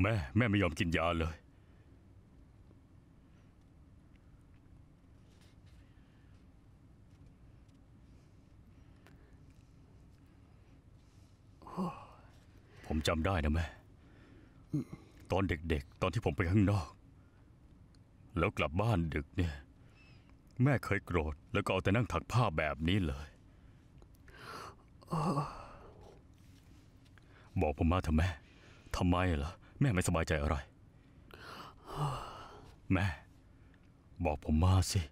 แม่ แม่ไม่ยอมกินยาเลย ผมจำได้นะแม่ ตอนเด็กๆ ตอนที่ผมไปข้างนอก แล้วกลับบ้านดึกเนี่ย แม่เคยโกรธ แล้วก็เอาแต่นั่งถักผ้าแบบนี้เลยบอกผมมาเถอะแม่ทำไมล่ะแม่ไม่สบายใจอะไร แม่ บอกผมมาสิ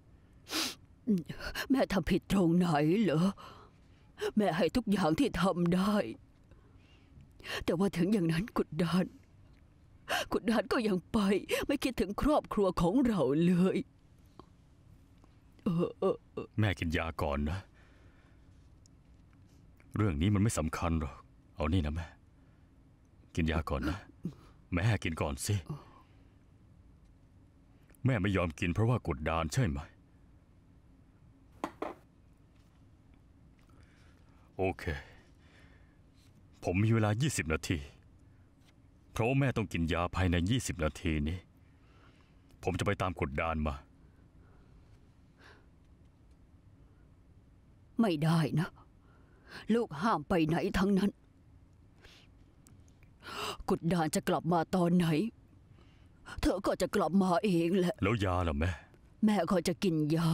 แม่ทำผิดตรงไหน เหรอ แม่ให้ทุกอย่างที่ทำได้ แต่ว่าถึงอย่างนั้นกุดดาน กุดดานก็ยังไป ไม่คิดถึงครอบครัวของเราเลย แม่กินยาก่อนนะ เรื่องนี้มันไม่สำคัญหรอก เอานี่นะแม่ กินยาก่อนนะแม่กินก่อนสิ แม่ไม่ยอมกินเพราะว่ากดดานใช่ไหม โอเค ผมมีเวลา 20 นาที เพราะแม่ต้องกินยาภายใน 20 นาทีนี้ ผมจะไปตามกดดานมา ไม่ได้นะ ลูกห้ามไปไหนทั้งนั้นกุดดานจะกลับมาตอนไหน เธอก็จะกลับมาเองแหละ แล้วยาล่ะแม่ แม่ก็จะกินยา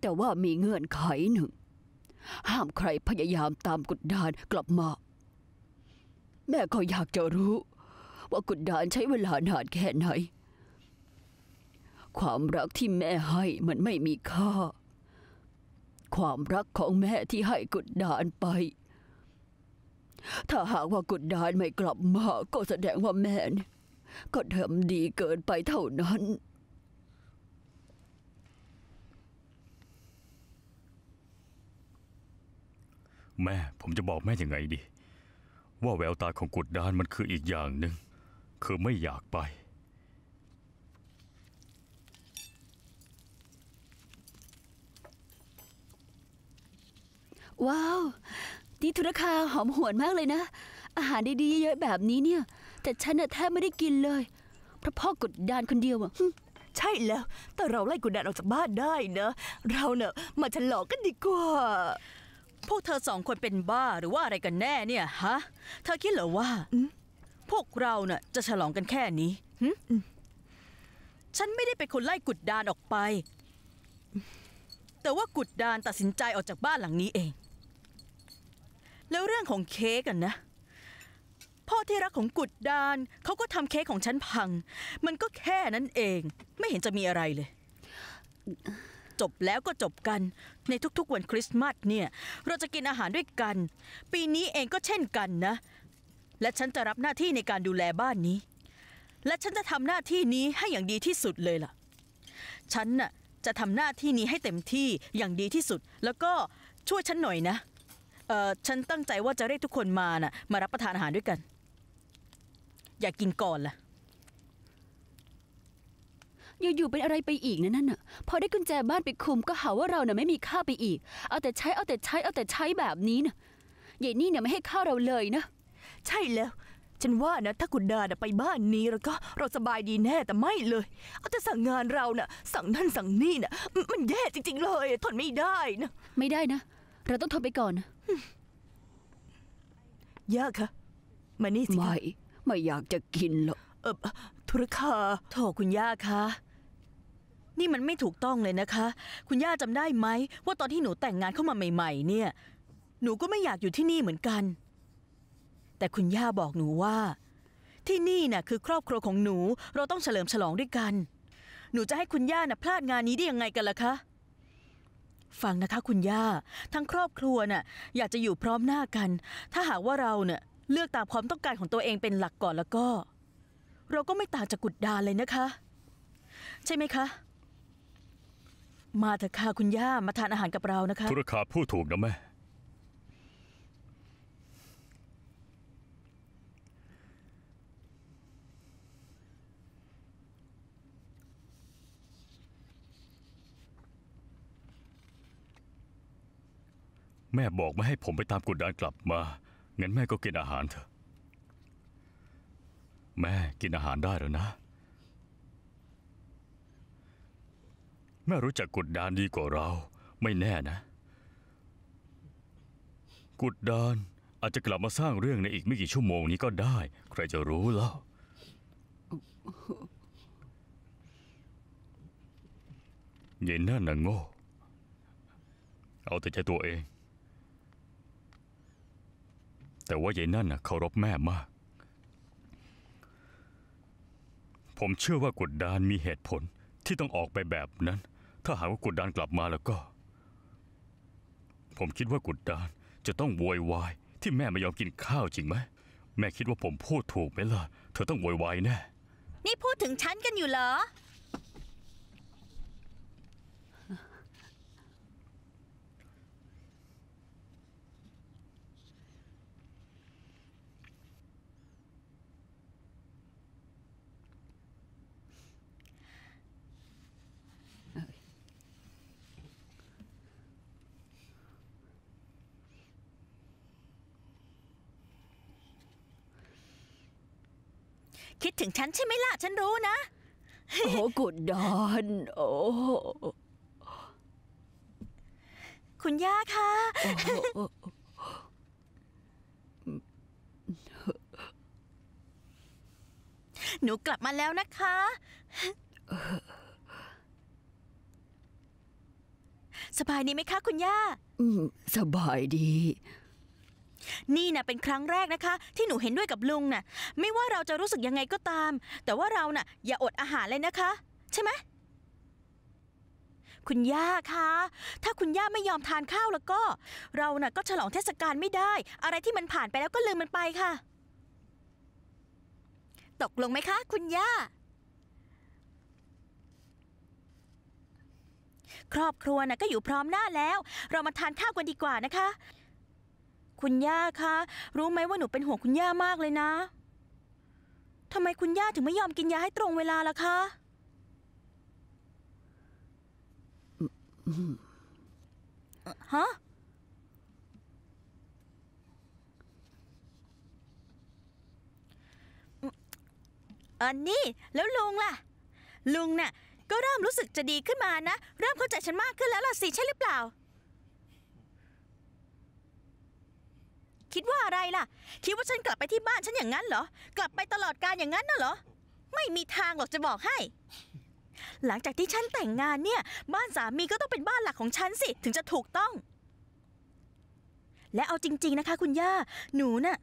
แต่ว่ามีเงื่อนไขหนึ่ง ห้ามใครพยายามตามกุดดานกลับมา แม่ก็อยากจะรู้ ว่ากุดดานใช้เวลานานแค่ไหน ความรักที่แม่ให้มันไม่มีค่า ความรักของแม่ที่ให้กุดดานไปถ้าหากว่ากุดดานไม่กลับมาก็แสดงว่าแม่ก็ทำดีเกินไปเท่านั้น แม่ผมจะบอกแม่ยังไงดี ว่าแววตาของกุดดานมันคืออีกอย่างหนึ่งคือไม่อยากไป ว้าวนี่ธุรคาหอมหวนมากเลยนะอาหารดีๆเยอะแบบนี้เนี่ย แต่ฉันน่ะแทบไม่ได้กินเลย เพราะพ่อกดดันคนเดียวอะใช่แล้ว แต่เราไล่กดดันออกจากบ้านได้นะ เราเนอะมาฉลองกันดีกว่า พวกเธอสองคนเป็นบ้าหรือว่าอะไรกันแน่เนี่ยฮะเธอคิดเหรอว่า พวกเราเน่ะจะฉลองกันแค่นี้ฉันไม่ได้เป็นคนไล่กุดดานออกไป แต่ว่ากุดดานตัดสินใจออกจากบ้านหลังนี้เองแล้วเรื่องของเค้กอ่นนะ พ่อที่รักของกุดดานเขาก็ทำเค้กของฉันพัง มันก็แค่นั้นเองไม่เห็นจะมีอะไรเลย จบแล้วก็จบกันในทุกๆวันคริสต์มาสเนี่ยเราจะกินอาหารด้วยกัน ปีนี้เองก็เช่นกันนะ และฉันจะรับหน้าที่ในการดูแลบ้านนี้ และฉันจะทำหน้าที่นี้ให้อย่างดีที่สุดเลยล่ะฉันน่ะ จะทำหน้าที่นี้ให้เต็มที่อย่างดีที่สุด แล้วก็ช่วยฉันหน่อยนะเออฉันตั้งใจว่าจะเรียกทุกคนมา น่ะ มารับประทานอาหารด้วยกัน อยากกินก่อนล่ะ อยู่ๆ เป็นอะไรไปอีกนะนั่นน่ะ พอได้กุญแจบ้านไปคุมก็หาว่าเรา น่ะไม่มีค่าไปอีก เอาแต่ใช้เอาแต่ใช้เอาแต่ใช้แบบนี้น่ะหญยนี่เนี่ยไม่ให้ข้าวเราเลยนะ ใช่แล้ว ฉันว่านะถ้าคุณดาน่ะไปบ้านนี้แล้วก็เราสบายดีแน่แต่ไม่เลย เอาแต่สั่งงานเรา น่ะ สั่งนั่นสั่งนี่น่ะ มันแย่จริง ๆเลยทนไม่ได้นะ ไม่ได้นะเราต้องทนไปก่อนนะยากคะ มานี่สิ ไม่ ไม่อยากจะกินหรอกเออธุรคาโทษคุณย่าคะ นี่มันไม่ถูกต้องเลยนะคะ คุณย่าจำได้ไหมว่าตอนที่หนูแต่งงานเข้ามาใหม่ ๆ เนี่ย หนูก็ไม่อยากอยู่ที่นี่เหมือนกัน แต่คุณย่าบอกหนูว่า ที่นี่น่ะ คือครอบครัวของหนูเราต้องเฉลิมฉลองด้วยกัน หนูจะให้คุณย่าน่ะพลาดงานนี้ได้ยังไงกันล่ะคะฟังนะคะคุณย่าทั้งครอบครัวน่ะอยากจะอยู่พร้อมหน้ากัน ถ้าหากว่าเราเนี่ยเลือกตามความต้องการของตัวเองเป็นหลักก่อนแล้วก็ เราก็ไม่ต่างจากกุดดานเลยนะคะ ใช่ไหมคะ มาเถอะค่ะคุณย่ามาทานอาหารกับเรานะคะ ธุรคาพูดถูกนะแม่แม่บอกไม่ให้ผมไปตามกดดันกลับมา งั้นแม่ก็กินอาหารเถอะ แม่กินอาหารได้แล้วนะ แม่รู้จักกดดานดีกว่าเรา ไม่แน่นะกดดาน อาจจะกลับมาสร้างเรื่องในอีกไม่กี่ชั่วโมงนี้ก็ได้ ใครจะรู้แล้วเย็นนั่นนะโง่ เอาแต่ใจตัวเองแต่ว่ายายนั่นเคารพแม่มาก ผมเชื่อว่ากุดดานมีเหตุผลที่ต้องออกไปแบบนั้น ถ้าหากว่ากุดดานกลับมาแล้วก็ ผมคิดว่ากุดดาน จะต้องโวยวาย ที่แม่ไม่ยอมกินข้าวจริงไหม แม่คิดว่าผมพูดถูกไหมล่ะ เธอต้องโวยวายแน่ นี่พูดถึงฉันกันอยู่เหรอคิดถึงฉันใช่ไหมล่ะฉันรู้นะ โอ้กุดดอนโอ้คุณย่าคะหนูกลับมาแล้วนะคะ สบายดีไหมคะ คุณย่าสบายดีนี่นะเป็นครั้งแรกนะคะ ที่หนูเห็นด้วยกับลุงนะ่ะ ไม่ว่าเราจะรู้สึกยังไงก็ตาม แต่ว่าเรานะ่ะอย่าอดอาหารเลยนะคะ ใช่ไหม คุณย่าคะถ้าคุณย่าไม่ยอมทานข้าวแล้วก็ เรานะ่ะก็ฉลองเทศกาลไม่ได้ อะไรที่มันผ่านไปแล้วก็ลืมมันไปค่ะ ตกลงไหมคะคุณย่า ครอบครัวนะ่ะก็อยู่พร้อมหน้าแล้ว เรามาทานข้าวกันดีกว่านะคะคุณย่าคะรู้ไหมว่าหนูเป็นห่วงคุณย่ามากเลยนะทำไมคุณย่าถึงไม่ยอมกินยาให้ตรงเวลาล่ะคะฮะอันนี้แล้วลุงล่ะ ลุงน่ะ ก็เริ่มรู้สึกจะดีขึ้นมานะ เริ่มเข้าใจฉันมากขึ้นแล้วล่ะสิใช่หรือเปล่าคิดว่าอะไรล่ะ คิดว่าฉันกลับไปที่บ้านฉันอย่างนั้นเหรอ กลับไปตลอดการอย่างนั้นน่ะเหรอ ไม่มีทางหรอกจะบอกให้ หลังจากที่ฉันแต่งงานเนี่ย บ้านสามีก็ต้องเป็นบ้านหลักของฉันสิถึงจะถูกต้อง และเอาจริง ๆนะคะ คุณย่า หนูน่ะ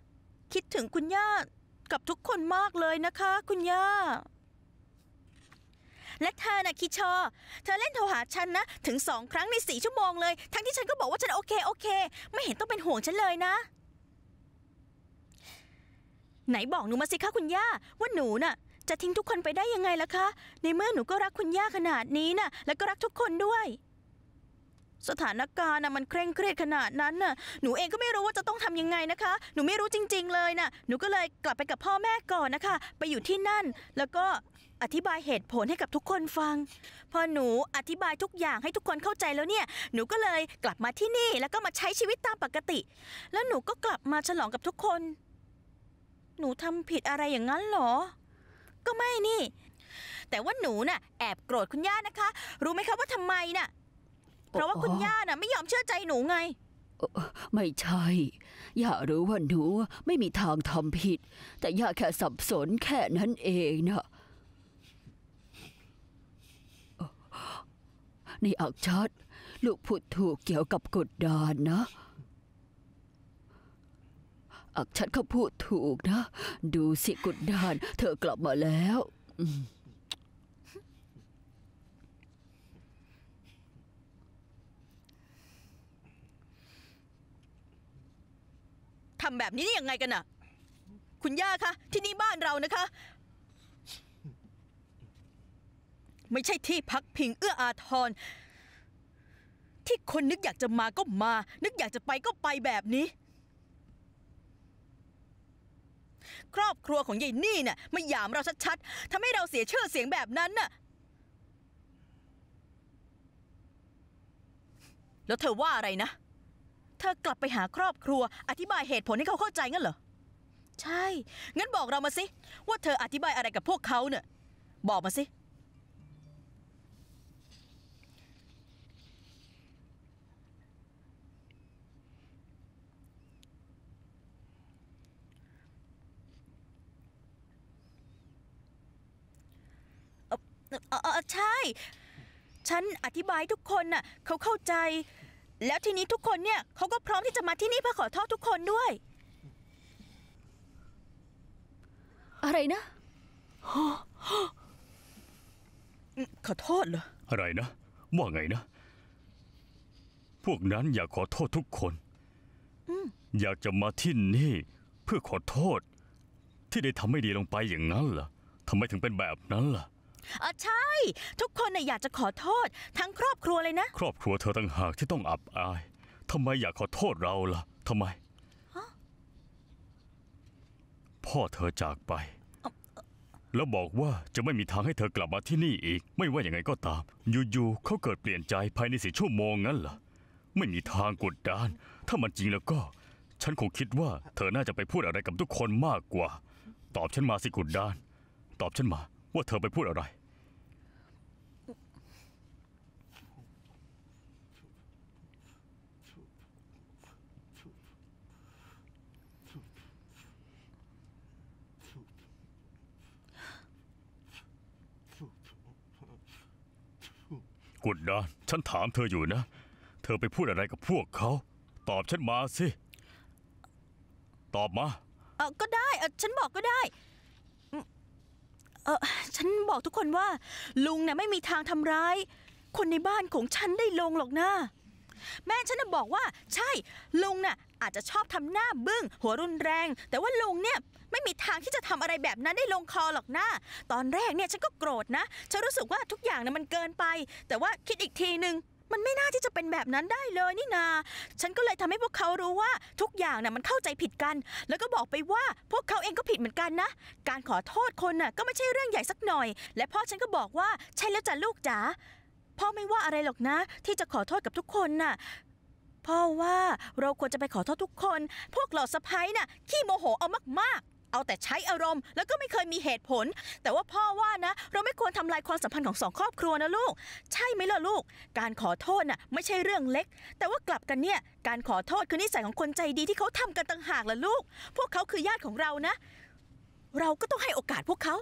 คิดถึงคุณย่ากับทุกคนมากเลยนะคะ คุณย่า และเธอนะคิชอ เธอเล่นโทรหาฉันนะ ถึงสองครั้งในสี่ชั่วโมงเลย ทั้งที่ฉันก็บอกว่าฉันโอเคโอเค ไม่เห็นต้องเป็นห่วงฉันเลยนะไหนบอกหนูมาสิคะคุณย่า ว่าหนูน่ะจะทิ้งทุกคนไปได้ยังไงล่ะคะในเมื่อหนูก็รักคุณย่าขนาดนี้น่ะแล้วก็รักทุกคนด้วย สถานการณ์น่ะมันเคร่งเครียดขนาดนั้นน่ะหนูเองก็ไม่รู้ว่าจะต้องทำยังไงนะคะ หนูไม่รู้จริง ๆ เลยน่ะหนูก็เลยกลับไปกับพ่อแม่ก่อนนะคะ ไปอยู่ที่นั่น แล้วก็อธิบายเหตุผลให้กับทุกคนฟังพอหนูอธิบายทุกอย่างให้ทุกคนเข้าใจแล้วเนี่ย หนูก็เลยกลับมาที่นี่แล้วก็มาใช้ชีวิตตามปกติ แล้วหนูก็กลับมาฉลองกับทุกคนหนูทำผิดอะไรอย่างนั้นหรอ ก็ไม่นี่ แต่ว่าหนูน่ะแอบโกรธคุณย่านะคะ รู้ไหมคะว่าทำไมน่ะ เพราะว่าคุณย่าน่ะไม่ยอมเชื่อใจหนูไง ไม่ใช่ย่ารู้ว่าหนูไม่มีทางทำผิด แต่ย่าแค่สับสนแค่นั้นเองนะนี่อักชัดลูกพูดถูกเกี่ยวกับกฎดานนะอักชัดเขาพูดถูกนะ ดูสิกุดดาน เธอกลับมาแล้ว ทำแบบนี้ได้ยังไงกันน่ะ คุณย่าคะที่นี่บ้านเรานะคะ ไม่ใช่ที่พักพิงเอื้ออาทร ที่คนนึกอยากจะมาก็มา นึกอยากจะไปก็ไปแบบนี้ครอบครัวของยายนี่เนี่ยมาหยามเราชัดๆทำให้เราเสียชื่อเสียงแบบนั้นน่ะ แล้วเธอว่าอะไรนะ เธอกลับไปหาครอบครัว อธิบายเหตุผลให้เขาเข้าใจงั้นเหรอ ใช่ งั้นบอกเรามาสิว่าเธออธิบายอะไรกับพวกเขาเนี่ย บอกมาสิเออใช่ ฉันอธิบายทุกคนน่ะเขาเข้าใจ แล้วทีนี้ทุกคนเนี่ยเขาก็พร้อมที่จะมาที่นี่เพื่อขอโทษทุกคนด้วย อะไรนะขอโทษเหรออะไรนะว่าไงนะ พวกนั้น อยากขอโทษทุกคนอยากจะมาที่นี่ เพื่อขอโทษ ที่ได้ทำไม่ดีลงไปอย่างนั้นล่ะทำไมถึงเป็นแบบนั้นล่ะเออใช่ ทุกคนน่ยอยากจะขอโทษ ทั้งครอบครัวเลยนะ ครอบครัวเธอต่างหากที่ต้องอับอาย ทำไมอยากขอโทษเราล่ะ ทำไม พ่อเธอจากไป แล้วบอกว่าจะไม่มีทางให้เธอกลับมาที่นี่อีก ไม่ว่าอย่างไงก็ตามอยู่ๆเขาเกิดเปลี่ยนใจภายในสี่ชั่วโมงงั้นเหรอ ไม่มีทางกดดันถ้ามันจริงแล้วก็ ฉันคงคิดว่า เธอน่าจะไปพูดอะไรกับทุกคนมากกว่า ตอบฉันมาสิกุดดาน ตอบฉันมาว่าเธอไปพูดอะไรกุดดานฉันถามเธออยู่นะ เธอไปพูดอะไรกับพวกเขา ตอบฉันมาสิ ตอบมาเออก็ได้เออฉันบอกก็ได้เออฉันบอกทุกคนว่า ลุงเนี่ยไม่มีทางทำร้าย คนในบ้านของฉันได้ลงหรอกนะแม่ฉันน่ะบอกว่าใช่ลุงน่ะอาจจะชอบทำหน้าบึง้ง หัวรุนแรง แต่ว่าลุงเนี่ยไม่มีทางที่จะทำอะไรแบบนั้น ได้ลงคอหรอกนะตอนแรกเนี่ยฉันก็โกรธนะฉันรู้สึกว่าทุกอย่างเนี่ยมันเกินไป แต่ว่าคิดอีกทีหนึ่งมันไม่น่าที่จะเป็นแบบนั้นได้เลยนี่นา ฉันก็เลยทำให้พวกเขารู้ว่าทุกอย่างนะ่ะมันเข้าใจผิดกัน แล้วก็บอกไปว่าพวกเขาเองก็ผิดเหมือนกันนะ การขอโทษคนน่ะก็ไม่ใช่เรื่องใหญ่สักหน่อย และพ่อฉันก็บอกว่าใช่แล้วจ้ะลูกจ๋า พ่อไม่ว่าอะไรหรอกนะ ที่จะขอโทษกับทุกคนน่ะ พ่อว่าเราควรจะไปขอโทษทุกคน พวกเหล่าสะพ้ายน่ะ ขี้โมโหเอามากๆเอาแต่ใช้อารมณ์แล้วก็ไม่เคยมีเหตุผล แต่ว่าพ่อว่านะ เราไม่ควรทำลายความสัมพันธ์ของสองครอบครัวนะลูกใช่ไหมล่ะลูก การขอโทษน่ะ ไม่ใช่เรื่องเล็ก แต่ว่ากลับกันเนี่ย การขอโทษคือนิสัยของคนใจดีที่เขาทำกันต่างหากล่ะลูก พวกเขาคือญาติของเรานะ เราก็ต้องให้โอกาสพวกเขา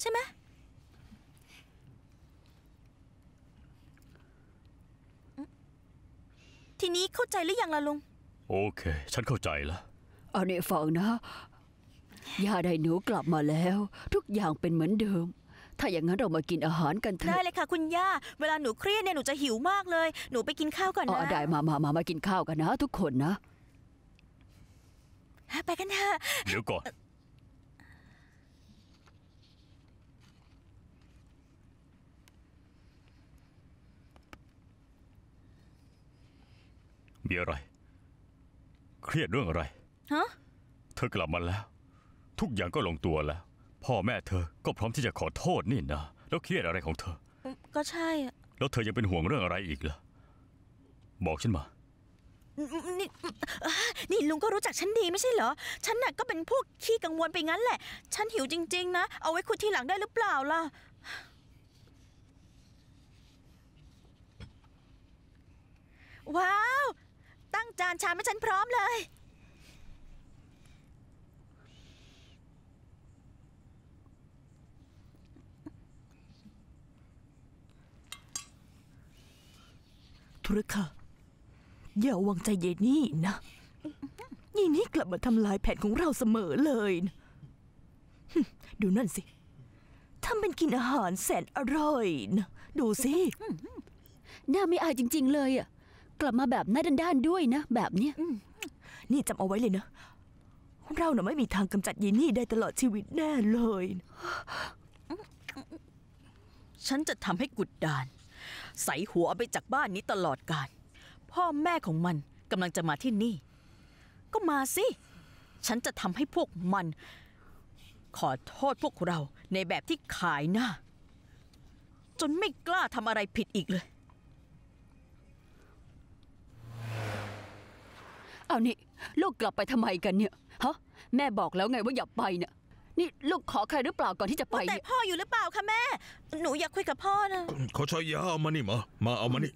ใช่ไหมทีนี้เข้าใจหรือยังล่ะลุงโอเค ฉันเข้าใจแล้วอันนี้ฟังนะย่าได้หนูกลับมาแล้ว ทุกอย่างเป็นเหมือนเดิมถ้าอย่างนั้นเรามากินอาหารกันเถอะได้เลยค่ะคุณย่า เวลาหนูเครียดเนี่ยหนูจะหิวมากเลย หนูไปกินข้าวก่อนนะอ๋อได้มามามามากินข้าวกันนะทุกคนนะ ไปกันเถอะเดี๋ยวก่อนมีอะไร เครียดเรื่องอะไรฮะเธอกลับมาแล้วทุกอย่างก็ลงตัวแล้ว พ่อ แม่เธอก็พร้อมที่จะขอโทษนี่นะแล้วเครียดอะไรของเธอ ก็ใช่ แล้วเธอยังเป็นห่วงเรื่องอะไรอีกล่ะบอกฉันมานี่นี่ลุงก็รู้จักฉันดีไม่ใช่เหรอ ฉันน่ะก็เป็นพวกขี้กังวลไปงั้นแหละ ฉันหิวจริงๆนะ เอาไว้คุยทีหลังได้หรือเปล่าล่ะว้าว ตั้งจานชามให้ฉันพร้อมเลยรุรค่ะอย่าวางใจเยนี่นะยีนี่กลับมาทำลายแผนของเราเสมอเลยนะดูนั่นสิทำเป็นกินอาหารแสนอร่อยนะ ดูสิ หน้าไม่อายจริงๆเลยอ่ะ กลับมาแบบหน้าด้านด้วยนะ แบบเนี้ย นี่จำเอาไว้เลยนะ เราเน่ยไม่มีทางกำจัดยีนี่ได้ตลอดชีวิตแน่เลย ฉันจะทำให้กุดดานใส่หัวไปจากบ้านนี้ตลอดกาลพ่อแม่ของมันกำลังจะมาที่นี่ ก็มาสิ ฉันจะทำให้พวกมัน ขอโทษพวกเราในแบบที่ขายหน้า จนไม่กล้าทำอะไรผิดอีกเลย เอานี่ ลูกกลับไปทำไมกันเนี่ยฮะแม่บอกแล้วไงว่าอย่าไปเนี่ยนี่ลูกขอใครหรือเปล่าก่อนที่จะไป แต่พ่ออยู่หรือเปล่าคะแม่ หนูอยากคุยกับพ่อนะขอชอยยาเอามานี่มา มาเอามานี่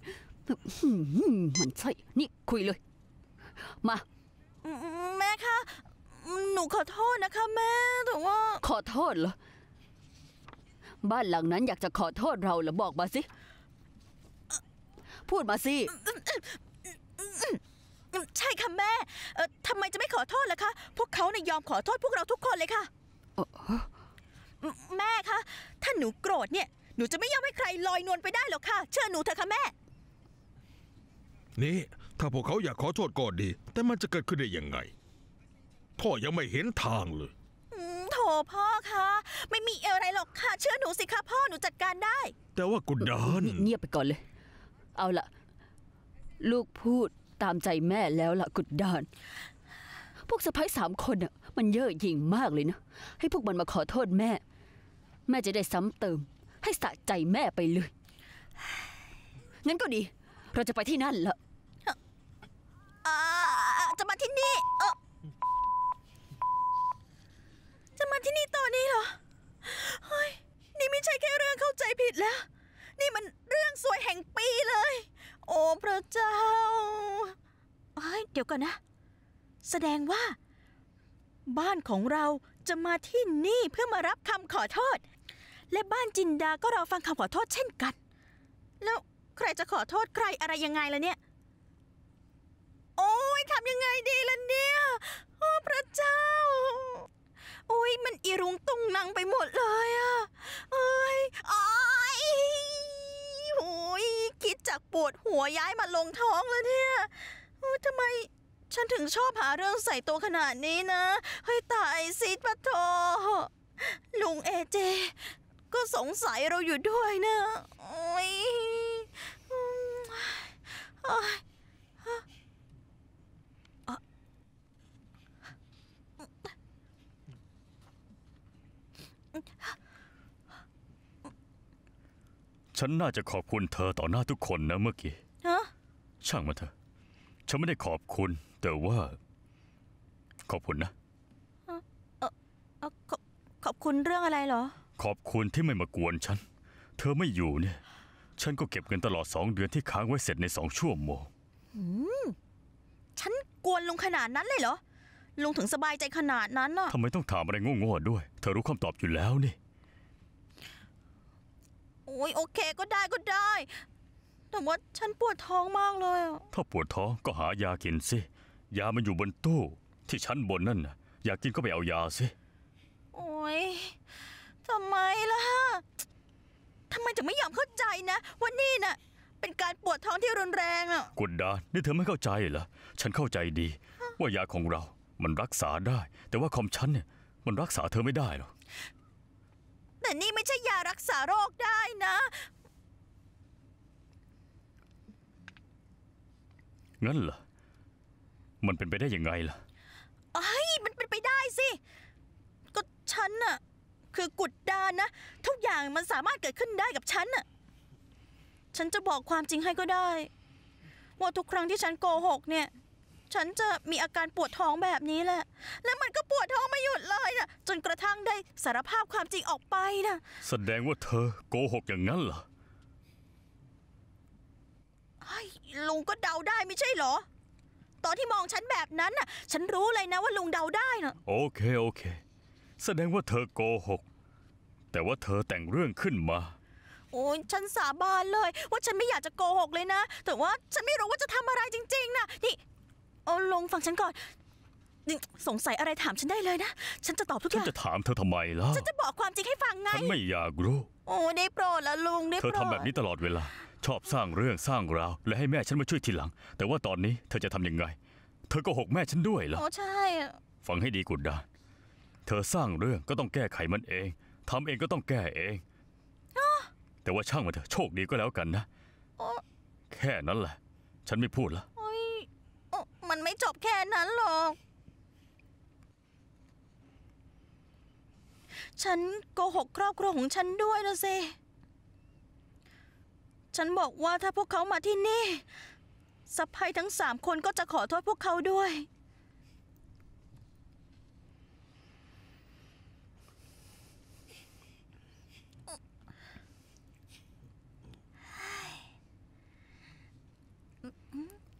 มันใช่ นี่คุยเลย มา แม่คะ หนูขอโทษนะคะแม่แต่ว่า ขอโทษเหรอ บ้านหลังนั้นอยากจะขอโทษเราเหรอบอกมาสิ พูดมาสิ ใช่ค่ะแม่ ทำไมจะไม่ขอโทษล่ะคะ พวกเขาเนี่ยยอมขอโทษพวกเราทุกคนเลยค่ะแม่คะ ถ้าหนูโกรธเนี่ย หนูจะไม่ยอมให้ใครลอยนวลไปได้หรอกค่ะ เชื่อหนูเถอะค่ะแม่ นี่ถ้าพวกเขาอยากขอโทษก็ดี แต่มันจะเกิดขึ้นได้ยังไง พ่อยังไม่เห็นทางเลยโถพ่อคะ ไม่มีอะไรหรอกค่ะ เชื่อหนูสิคะพ่อหนูจัดการได้ แต่ว่ากุณดานเงียบไปก่อนเลย เอาละลูกพูดตามใจแม่แล้วล่ะกุดดานพวกสะพ้ายสามคนน่ะมันเย่อหยิ่งมากเลยนะ ให้พวกมันมาขอโทษแม่ แม่จะได้ซ้ำเติมให้สะใจแม่ไปเลยงั้นก็ดี เราจะไปที่นั่นละจะมาที่นี่เออจะมาที่นี่ตอนนี้เหรอเฮ้ยนี่ไม่ใช่แค่เรื่องเข้าใจผิดแล้ว นี่มันเรื่องสวยแห่งปีเลย โอ้ พระเจ้าเฮ้ยเดี๋ยวก่อนนะแสดงว่า บ้านของเราจะมาที่นี่เพื่อมารับคำขอโทษ และบ้านจินดาก็รอฟังคำขอโทษเช่นกัน แล้วใครจะขอโทษใครอะไรยังไงล่ะเนี่ย โอ้ยทำยังไงดีล่ะเนี่ยโอ้พระเจ้าโอ้ยมันอีรุงตุงนังไปหมดเลยอะโอ้ยอ้ยโอ้ยคิดจากปวดหัวย้ายมาลงท้องแล้วเนี่ยทำไมฉันถึงชอบหาเรื่องใส่ตัวขนาดนี้นะเฮ้ยตายซิปะโทลุงเอเจก็สงสัยเราอยู่ด้วยนะโอ้ยฉันน่าจะขอบคุณเธอต่อหน้าทุกคนนะเมื่อกี้ช่างมันเถอะฉันไม่ได้ขอบคุณแต่ว่า ขอบคุณนะเอ่อขอบขอบคุณเรื่องอะไรเหรอ ขอบคุณที่ไม่มากวนฉัน เธอไม่อยู่เนี่ย ฉันก็เก็บเงินตลอดสองเดือนที่ค้างไว้เสร็จในสองชั่วโมงฉันกวนลุงขนาดนั้นเลยเหรอลุงถึงสบายใจขนาดนั้นน่ะทำไมต้องถามอะไรโง่ๆด้วย เธอรู้คำตอบอยู่แล้วนี่ โอ้ยโอเคก็ได้ก็ได้ แต่ว่าฉันปวดท้องมากเลย ถ้าปวดท้องก็หายากินสิยามันอยู่บนตู้ที่ชั้นบนนั่นนะอยากกินก็ไปเอายาสิโอ้ยทำไมล่ะทำไมถึงไม่ยอมเข้าใจนะว่านี่น่ะเป็นการปวดท้องที่รุนแรงอ่ะ กุดดานี่เธอไม่เข้าใจเหรอ ฉันเข้าใจดีว่ายาของเรามันรักษาได้ แต่ว่าคอมฉันเนี่ยมันรักษาเธอไม่ได้หรอกแต่นี่ไม่ใช่ยารักษาโรคได้นะ งั้นเหรอมันเป็นไปได้ยังไงล่ะ ไอ้มันเป็นไปได้สิ ก็ฉันน่ะ คือกุดดานนะ ทุกอย่างมันสามารถเกิดขึ้นได้กับฉันน่ะ ฉันจะบอกความจริงให้ก็ได้ ว่าทุกครั้งที่ฉันโกหกเนี่ย ฉันจะมีอาการปวดท้องแบบนี้แหละ แล้วมันก็ปวดท้องไม่หยุดเลยนะจนกระทั่งได้สารภาพความจริงออกไปนะแสดงว่าเธอ โกหกอย่างนั้นเหรอลุงก็เดาได้ไม่ใช่เหรอตอนที่มองฉันแบบนั้นน่ะ ฉันรู้เลยนะว่าลุงเดาได้นะโอเคโอเค แสดงว่าเธอโกหกแต่ว่าเธอแต่งเรื่องขึ้นมา โอ้ยฉันสาบานเลยว่าฉันไม่อยากจะโกหกเลยนะแต่ว่าฉันไม่รู้ว่าจะทำอะไรจริงๆนะนี่เอาลงฟังฉันก่อนสงสัยอะไรถามฉันได้เลยนะ ฉันจะตอบทุกอย่างฉันจะถามเธอทำไมล่ะฉันจะบอกความจริงให้ฟังไงฉันไม่อยากรู้ โอ้ได้โปรดละลุงได้เธอโปรดทำแบบนี้ตลอดเวลาชอบสร้างเรื่องสร้างราวและให้แม่ฉันมาช่วยทีหลัง แต่ว่าตอนนี้เธอจะทำยังไง เธอก็หกแม่ฉันด้วยเหรอโอ้ใช่ ฟังให้ดีกุดดาเธอสร้างเรื่องก็ต้องแก้ไขมันเองทำเองก็ต้องแก้เองแต่ว่าช่างมันเถอะโชคดีก็แล้วกันนะแค่นั้นแหละ ฉันไม่พูดละมันไม่จบแค่นั้นหรอกฉันโกหกครอบครัวของฉันด้วยนะเซฉันบอกว่าถ้าพวกเขามาที่นี่สะพายทั้งสามคนก็จะขอโทษพวกเขาด้วย